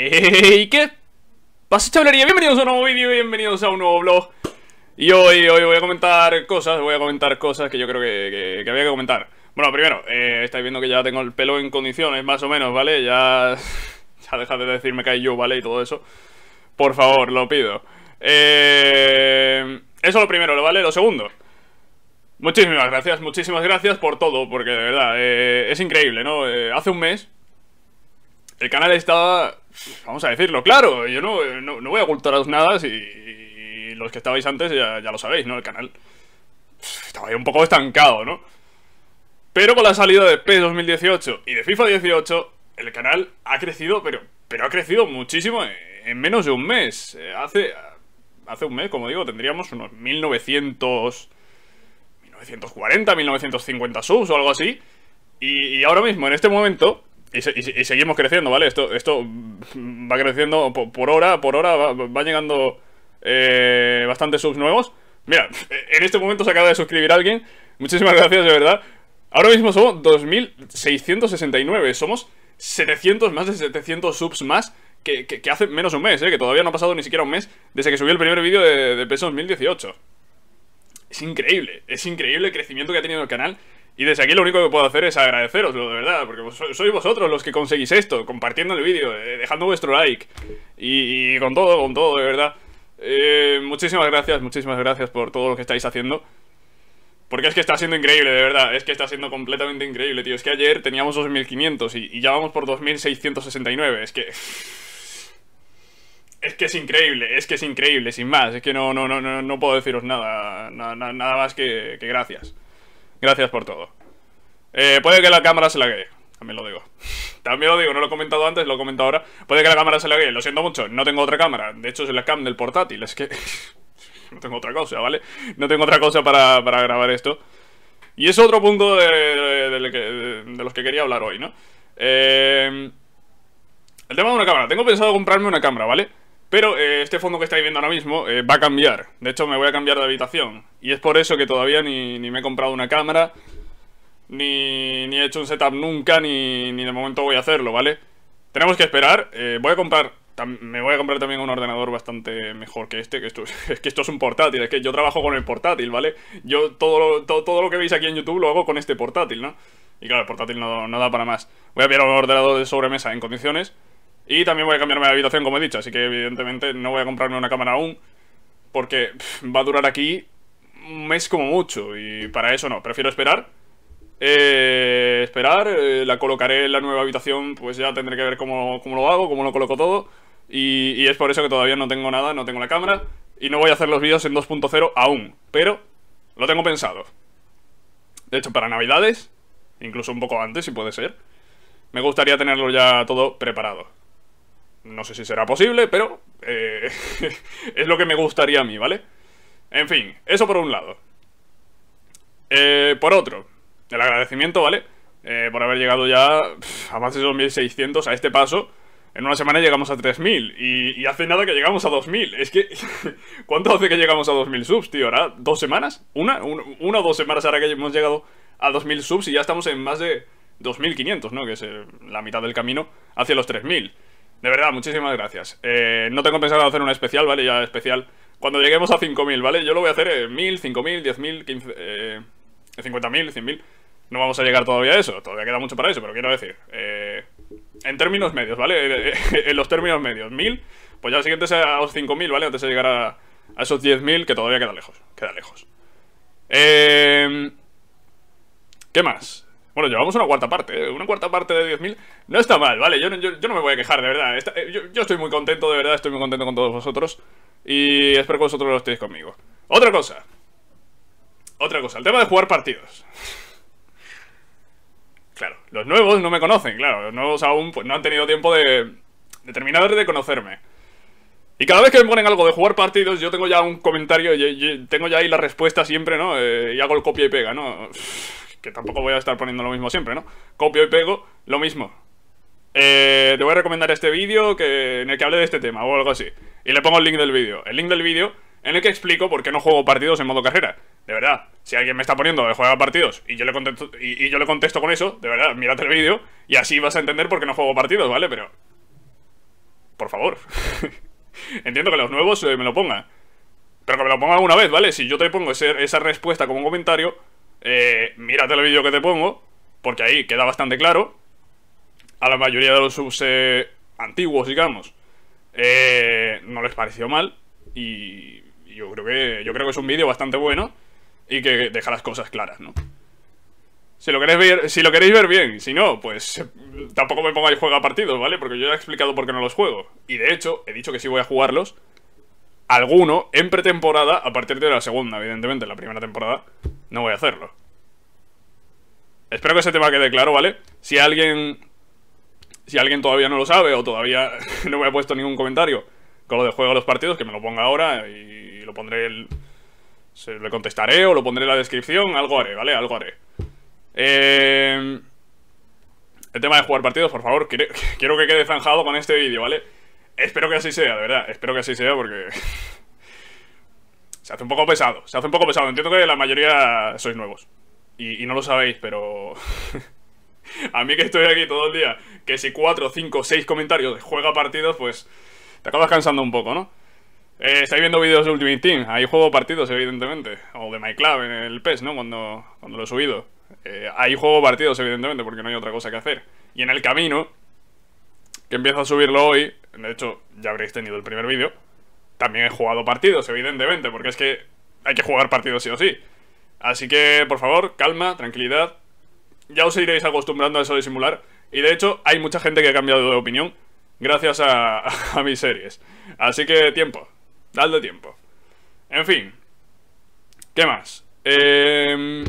¿Y qué pasa chavalería? Bienvenidos a un nuevo vídeo, bienvenidos a un nuevo vlog Y hoy, hoy voy a comentar cosas, voy a comentar cosas que yo creo que, había que comentar Bueno, primero, eh, estáis viendo que ya tengo el pelo en condiciones, más o menos, ¿vale? Ya, ya dejad de decirme que hay yo, ¿vale? Y todo eso Por favor, lo pido eh, Eso lo primero, ¿vale? Lo segundo Muchísimas gracias, muchísimas gracias por todo, porque de verdad, eh, es increíble, ¿no? Eh, hace un mes el canal estaba, vamos a decirlo, claro, yo no, voy a ocultaros nada si y los que estabais antes ya, lo sabéis, ¿no? El canal estaba ahí un poco estancado, ¿no? Pero con la salida de PES 2018 y de FIFA 18, el canal ha crecido, pero, pero ha crecido muchísimo en menos de un mes. Eh, hace, hace un mes, como digo, tendríamos unos 1900... 1940, 1950 subs o algo así. y ahora mismo, en este momento, y, seguimos creciendo, ¿vale? Esto, esto va creciendo por, hora, por hora, va, llegando eh, bastantes subs nuevos. Mira, eh, en este momento se acaba de suscribir alguien. Muchísimas gracias, de verdad. Ahora mismo somos 2.669. Somos 700, más de 700 subs más que, hace menos un mes, ¿eh? Que todavía no ha pasado ni siquiera un mes desde que subió el primer vídeo de, de 2018. Es increíble, es increíble el crecimiento que ha tenido el canal y desde aquí lo único que puedo hacer es agradeceroslo, de verdad, porque sois vosotros los que conseguís esto, compartiendo el vídeo, eh, dejando vuestro like. Y, con todo, con todo, de verdad. Eh, muchísimas gracias, muchísimas gracias por todo lo que estáis haciendo. Porque es que está siendo increíble, de verdad. Es que está siendo completamente increíble, tío. Es que ayer teníamos 2.500 y, ya vamos por 2.669. Es que... Es que es increíble, es que es increíble, sin más. Es que no, no, no, no, puedo deciros nada, nada, más que gracias. Gracias por todo. Eh, puede que la cámara se la quede. También lo digo. También lo digo, no lo he comentado antes, lo he comentado ahora. Puede que la cámara se la laguee. Lo siento mucho, no tengo otra cámara. De hecho, es la cam del portátil. Es que... no tengo otra cosa, ¿vale? No tengo otra cosa para, grabar esto. Y es otro punto de, los que quería hablar hoy, ¿no? Eh, el tema de una cámara. Tengo pensado comprarme una cámara, ¿vale? Pero eh, este fondo que estáis viendo ahora mismo eh, va a cambiar. De hecho, me voy a cambiar de habitación. Y es por eso que todavía ni, me he comprado una cámara, ni, ni he hecho un setup nunca, ni, ni, de momento voy a hacerlo, ¿vale? Tenemos que esperar. Eh, voy a comprar... Me voy a comprar también un ordenador bastante mejor que este, que esto, es que esto es un portátil, es que yo trabajo con el portátil, ¿vale? Yo todo lo, todo, lo que veis aquí en YouTube lo hago con este portátil, ¿no? Y claro, el portátil no, no da para más. Voy a pillar un ordenador de sobremesa en condiciones y también voy a cambiarme de habitación, como he dicho, así que evidentemente no voy a comprarme una cámara aún, porque va a durar aquí un mes como mucho, y para eso no, prefiero esperar. Eh, esperar, eh, la colocaré en la nueva habitación, pues ya tendré que ver cómo, lo hago, cómo lo coloco todo, y, y es por eso que todavía no tengo nada, no tengo la cámara, y no voy a hacer los vídeos en 2.0 aún, pero lo tengo pensado. De hecho, para navidades, incluso un poco antes, si puede ser, me gustaría tenerlo ya todo preparado. No sé si será posible, pero eh, es lo que me gustaría a mí, ¿vale? En fin, eso por un lado. Eh, por otro, el agradecimiento, ¿vale? Eh, por haber llegado ya a más de 2.600 a este paso. En una semana llegamos a 3.000 y, y hace nada que llegamos a 2.000. Es que, ¿cuánto hace que llegamos a 2.000 subs, tío? ¿Ahora dos semanas? ¿Una? ¿Una o dos semanas ahora que hemos llegado a 2.000 subs y ya estamos en más de 2.500, ¿no? Que es la mitad del camino hacia los 3.000. De verdad, muchísimas gracias. Eh, no tengo pensado hacer una especial, ¿vale? Ya especial. Cuando lleguemos a 5.000, ¿vale? Yo lo voy a hacer en 1.000, 5.000, 10.000, 15... 50.000, 100.000. No vamos a llegar todavía a eso. Todavía queda mucho para eso, pero quiero decir... Eh, en términos medios, ¿vale? en los términos medios. 1.000, pues ya el siguiente sea a los 5.000, ¿vale? Antes de llegar a, esos 10.000, que todavía queda lejos. Queda lejos. Eh, ¿Qué más? Bueno, llevamos una cuarta parte, ¿eh? una cuarta parte de 10.000. No está mal, ¿vale? Yo, yo, no me voy a quejar, de verdad. Eh, yo, estoy muy contento, de verdad, estoy muy contento con todos vosotros. Y espero que vosotros lo estéis conmigo. Otra cosa. Otra cosa, el tema de jugar partidos. claro, los nuevos no me conocen, claro. Los nuevos aún pues, no han tenido tiempo de, de terminar de conocerme. Y cada vez que me ponen algo de jugar partidos, yo tengo ya un comentario, y, tengo ya ahí la respuesta siempre, ¿no? Eh, y hago el copia y pega, ¿no? que tampoco voy a estar poniendo lo mismo siempre, ¿no? Copio y pego, lo mismo. Eh, te voy a recomendar este vídeo que, en el que hable de este tema o algo así. Y le pongo el link del vídeo. El link del vídeo en el que explico por qué no juego partidos en modo carrera. De verdad, si alguien me está poniendo de juega partidos y yo le contesto, y, yo le contesto con eso, de verdad, mírate el vídeo y así vas a entender por qué no juego partidos, ¿vale? Pero... Por favor. Entiendo que los nuevos eh, me lo pongan. Pero que me lo pongan alguna vez, ¿vale? Si yo te pongo esa respuesta como un comentario, eh, mírate el vídeo que te pongo, porque ahí queda bastante claro. A la mayoría de los subs eh, antiguos, digamos, eh, no les pareció mal. Y yo creo que, yo creo que es un vídeo bastante bueno y que deja las cosas claras, ¿no? Si lo, queréis ver, si lo queréis ver bien, si no, pues tampoco me pongáis juega partidos, ¿vale? Porque yo ya he explicado por qué no los juego. Y de hecho, he dicho que sí voy a jugarlos, alguno en pretemporada a partir de la segunda, evidentemente, la primera temporada no voy a hacerlo. Espero que ese tema quede claro, ¿vale? Si alguien... Si alguien todavía no lo sabe o todavía no me ha puesto ningún comentario con lo de juego a los partidos, que me lo ponga ahora y lo pondré el... le contestaré o lo pondré en la descripción, algo haré, ¿vale? Algo haré. Eh, el tema de jugar partidos, por favor, quiero que quede zanjado con este vídeo, ¿vale? Espero que así sea, de verdad, espero que así sea porque... Se hace un poco pesado, se hace un poco pesado. Entiendo que la mayoría sois nuevos. Y, no lo sabéis, pero... a mí que estoy aquí todo el día, que si cuatro, cinco, seis comentarios juega partidos, pues te acabas cansando un poco, ¿no? Eh, estáis viendo vídeos de Ultimate Team, hay juego partidos, evidentemente. O de MyClub en el PES, ¿no? Cuando, cuando lo he subido. Hay eh, ahí juego partidos, evidentemente, porque no hay otra cosa que hacer. Y en el camino, que empiezo a subirlo hoy, de hecho, ya habréis tenido el primer vídeo, también he jugado partidos, evidentemente, porque es que hay que jugar partidos sí o sí. Así que, por favor, calma, tranquilidad. Ya os iréis acostumbrando a eso de simular. Y de hecho, hay mucha gente que ha cambiado de opinión gracias a, mis series. Así que tiempo, dadle tiempo. En fin, ¿qué más? Em,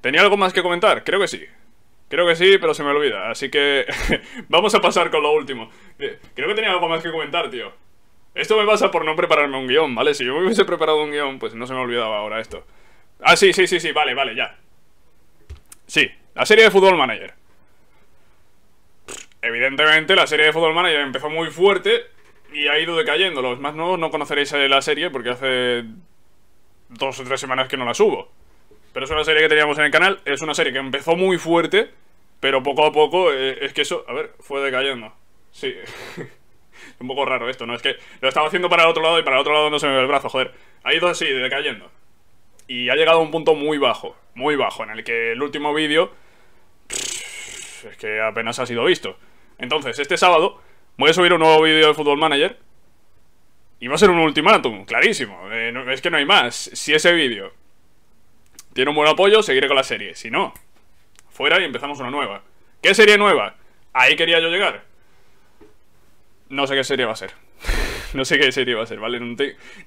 ¿Tenía algo más que comentar? Creo que sí. Creo que sí, pero se me olvida. Así que vamos a pasar con lo último. Eh, creo que tenía algo más que comentar, tío. Esto me pasa por no prepararme un guión, ¿vale? Si yo me hubiese preparado un guión, pues no se me olvidaba ahora esto. Ah, sí, sí, sí, sí, vale, vale, ya. Sí, la serie de Football Manager. Evidentemente, la serie de Football Manager empezó muy fuerte y ha ido decayendo. Los más nuevos no conoceréis la serie porque hace dos o tres semanas que no la subo. Pero es una serie que teníamos en el canal, es una serie que empezó muy fuerte, pero poco a poco eh, es que eso, a ver, fue decayendo. Sí. un poco raro esto, ¿no? Es que lo estaba haciendo para el otro lado y para el otro lado no se me ve el brazo, joder. Ha ido así, decayendo. Y ha llegado a un punto muy bajo, muy bajo, en el que el último vídeo... Es que apenas ha sido visto. Entonces, este sábado voy a subir un nuevo vídeo de Football Manager. Y va a ser un ultimátum, clarísimo. Eh, es que no hay más. Si ese vídeo tiene un buen apoyo, seguiré con la serie. Si no, fuera y empezamos una nueva. ¿Qué serie nueva? Ahí quería yo llegar. No sé qué serie va a ser. no sé qué serie va a ser, ¿vale?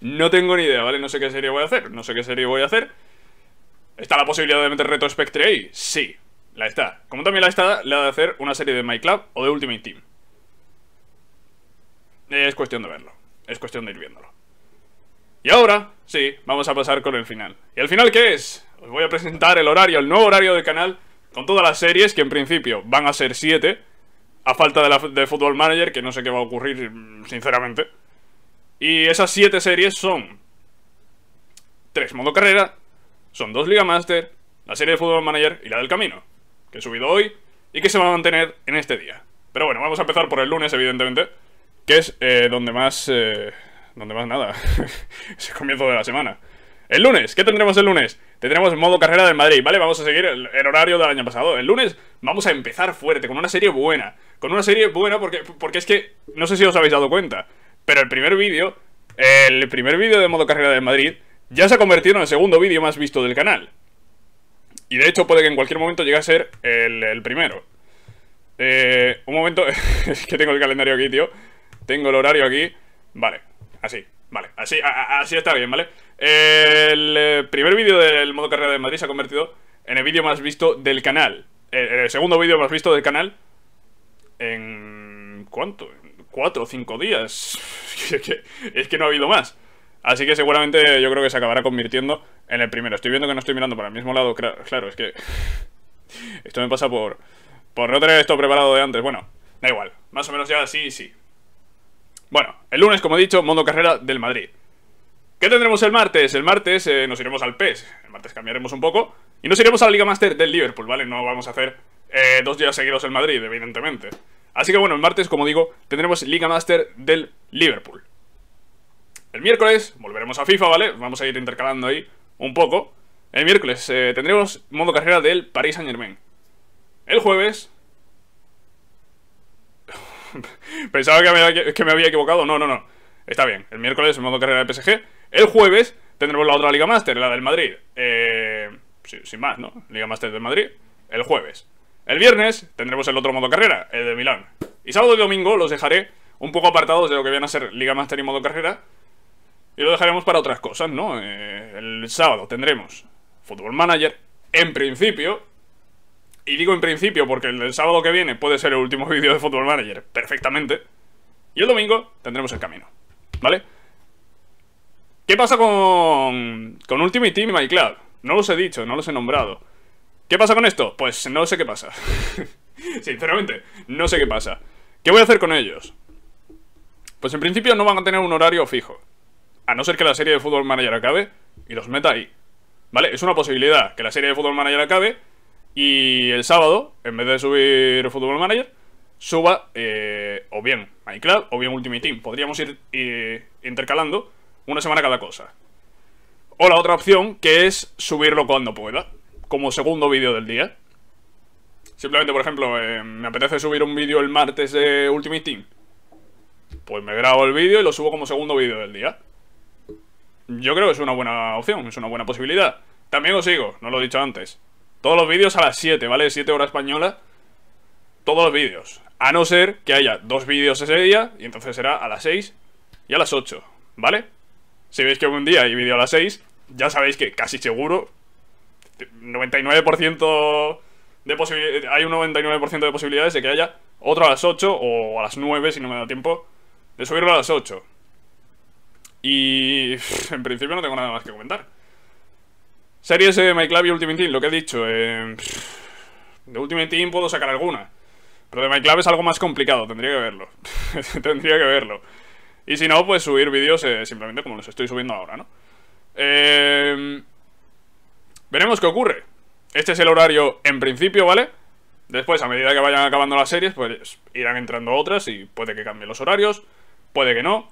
No, tengo ni idea, ¿vale? No sé qué serie voy a hacer. No sé qué serie voy a hacer. ¿Está la posibilidad de meter Reto Spectre ahí? Sí, la está. Como también la está la de hacer una serie de My Club o de Ultimate Team. Es cuestión de verlo. Es cuestión de ir viéndolo. Y ahora, sí, vamos a pasar con el final. ¿Y el final qué es? Os voy a presentar el horario, el nuevo horario del canal, con todas las series, que en principio van a ser 7 a falta de, la, de Football Manager, que no sé qué va a ocurrir, sinceramente. Y esas siete series son... Tres modo carrera, son dos Liga Master, la serie de Football Manager y la del Camino, que he subido hoy y que se va a mantener en este día. Pero bueno, vamos a empezar por el lunes, evidentemente, que es eh, donde más... Eh, donde más nada. es el comienzo de la semana. El lunes, ¿qué tendremos el lunes? tendremos modo carrera del Madrid, ¿vale? Vamos a seguir el, horario del año pasado. El lunes vamos a empezar fuerte, con una serie buena. Con una serie buena porque, porque es que, no sé si os habéis dado cuenta, pero el primer vídeo, el primer vídeo de modo carrera del Madrid, ya se ha convertido en el segundo vídeo más visto del canal. Y de hecho puede que en cualquier momento llegue a ser el, el primero. Eh, un momento, es que tengo el calendario aquí, tío. Tengo el horario aquí. Vale, así. Vale, así, así está bien, ¿vale? El eh, primer vídeo del modo carrera de Madrid se ha convertido en el vídeo más visto del canal. Eh, el, segundo vídeo más visto del canal en... ¿Cuánto? cuatro o cinco días. es, que, no ha habido más. Así que seguramente yo creo que se acabará convirtiendo en el primero. Estoy viendo que no estoy mirando para el mismo lado. Claro, es que... Esto me pasa por... Por no tener esto preparado de antes. Bueno, da igual. Más o menos ya sí, sí. Bueno, el lunes, como he dicho, modo carrera del Madrid. ¿Qué tendremos el martes? El martes eh, nos iremos al PES. El martes cambiaremos un poco. Y nos iremos a la Liga Master del Liverpool, ¿vale? No vamos a hacer eh, dos días seguidos el Madrid, evidentemente. Así que bueno, el martes, como digo, tendremos Liga Master del Liverpool. El miércoles volveremos a FIFA, ¿vale? Vamos a ir intercalando ahí un poco. El miércoles eh, tendremos modo carrera del Paris Saint Germain. El jueves Pensaba que me, había, que me había equivocado. No, no, no. Está bien. El miércoles el modo carrera de PSG. El jueves tendremos la otra Liga Master, la del Madrid. Eh, sin más, ¿no? Liga Master del Madrid. El jueves. El viernes tendremos el otro modo carrera, el de Milán. Y sábado y domingo los dejaré un poco apartados de lo que vienen a ser Liga Master y modo carrera. Y lo dejaremos para otras cosas, ¿no? Eh, el sábado tendremos Fútbol Manager, en principio, y digo en principio porque el sábado que viene puede ser el último vídeo de Football Manager perfectamente, y el domingo tendremos el camino, ¿vale? ¿Qué pasa con, con Ultimate Team y club No los he dicho, no los he nombrado. ¿Qué pasa con esto? Pues no sé qué pasa. Sinceramente, no sé qué pasa. ¿Qué voy a hacer con ellos? Pues en principio no van a tener un horario fijo. A no ser que la serie de Football Manager acabe y los meta ahí. ¿Vale? Es una posibilidad que la serie de Football Manager acabe y el sábado, en vez de subir Football Manager, suba eh, o bien Minecraft o bien Ultimate Team. Podríamos ir eh, intercalando una semana cada cosa. O la otra opción, que es subirlo cuando pueda, como segundo vídeo del día. Simplemente, por ejemplo, eh, me apetece subir un vídeo el martes de Ultimate Team. Pues me grabo el vídeo y lo subo como segundo vídeo del día. Yo creo que es una buena opción, es una buena posibilidad. También os sigo, no lo he dicho antes. Todos los vídeos a las 7, ¿vale? 7 horas española. Todos los vídeos. A no ser que haya dos vídeos ese día, y entonces será a las 6 y a las 8, ¿vale? Si veis que un día hay vídeo a las 6, ya sabéis que casi seguro, 99% de posibilidades, hay un 99% de posibilidades de que haya otro a las 8 o a las 9, si no me da tiempo, de subirlo a las 8. Y en principio no tengo nada más que comentar. Series de MyClub y Ultimate Team, lo que he dicho. Eh, de Ultimate Team puedo sacar alguna. Pero de MyClub es algo más complicado, tendría que verlo. tendría que verlo. Y si no, pues subir vídeos eh, simplemente como los estoy subiendo ahora, ¿no? Em, veremos qué ocurre. Este es el horario en principio, ¿vale? Después, a medida que vayan acabando las series, pues irán entrando otras y puede que cambien los horarios, puede que no.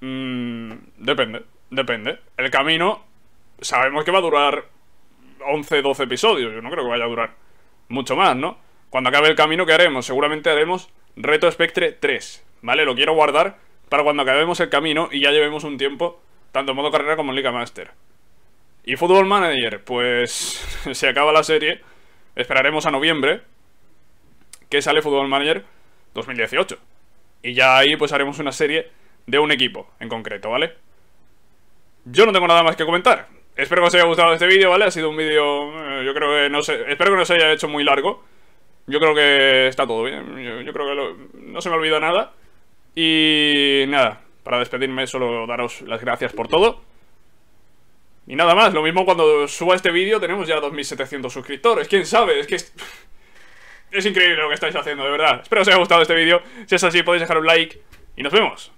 Mm, depende, depende. El camino sabemos que va a durar 11, 12 episodios. Yo no creo que vaya a durar mucho más, ¿no? Cuando acabe el camino, ¿qué haremos? Seguramente haremos Reto Spectre 3, ¿vale? Lo quiero guardar para cuando acabemos el camino y ya llevemos un tiempo, tanto en modo carrera como en Liga Master. Y Football Manager, pues se acaba la serie, esperaremos a noviembre, que sale Football Manager 2018. Y ya ahí pues haremos una serie de un equipo en concreto, ¿vale? Yo no tengo nada más que comentar. Espero que os haya gustado este vídeo, ¿vale? Ha sido un vídeo, eh, yo creo que no sé, espero que no se haya hecho muy largo. Yo creo que está todo bien, yo, creo que no se me olvida nada. Y nada, para despedirme solo daros las gracias por todo. Y nada más, lo mismo cuando suba este vídeo tenemos ya 2700 suscriptores, quién sabe, es que... Es... increíble lo que estáis haciendo, de verdad. Espero que os haya gustado este vídeo. Si es así, podéis dejar un like. Y nos vemos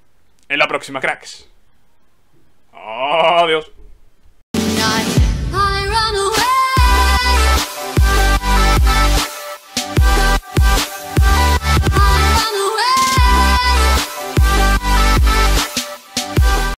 en la próxima, cracks. Adiós.